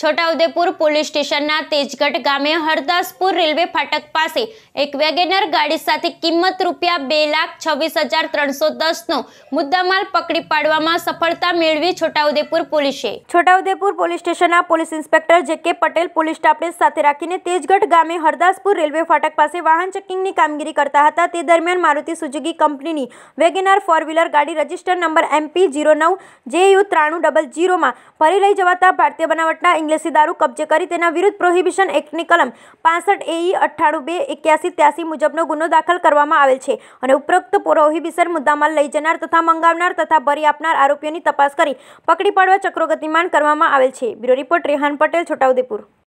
Chhota Udepur police સ્ટેશનના તેજગઢ ગામે હરદાસપુર railway ફાટક પાસે એક વેગેનર ગાડી સાથે કિંમત રૂપિયા બે લાખ છવ્વીસ હજાર ત્રણસો દસનો મુદ્દામાલ પકડી પાડવામાં સફળતા મેળવી છોટાઉદેપુર પોલીસે છોટાઉદેપુર પોલીસ સ્ટેશનના police inspector J K Patel police સ્ટાફને સાથે રાખીને તેજગઢ ગામે હરદાસપુર રેલવે ફાટક પાસે વાહન ચેકિંગની કામગીરી કરતા હતા તે દરમિયાન મારુતિ સુઝુકી કંપનીની વેગેનર ફોર વ્હીલર ગાડી રજિસ્ટર નંબર એમપી જીરો નવ જે યુ ત્રાણું ડબલ જીરોમાં ફરી લઈ જવાતા ભારતીય બનાવટના લેસી દારૂ કબજે કરી તેના વિરુદ્ધ પ્રોહિબિશન એક્ટની કલમ પાસઠ એઈ અઠ્ઠાણું બે એક્યાસી ત્યાસી મુજબનો ગુનો દાખલ કરવામાં આવેલ છે અને ઉપરોક્ત પ્રોહિબિશન મુદ્દામાં લઈ જનાર તથા મંગાવનાર તથા ભરી આપનાર આરોપીઓની તપાસ કરી પકડી પાડવા ચક્રો ગતિમાન કરવામાં આવેલ છે બ્યુરો રિપોર્ટ રેહાન પટેલ છોટાઉદેપુર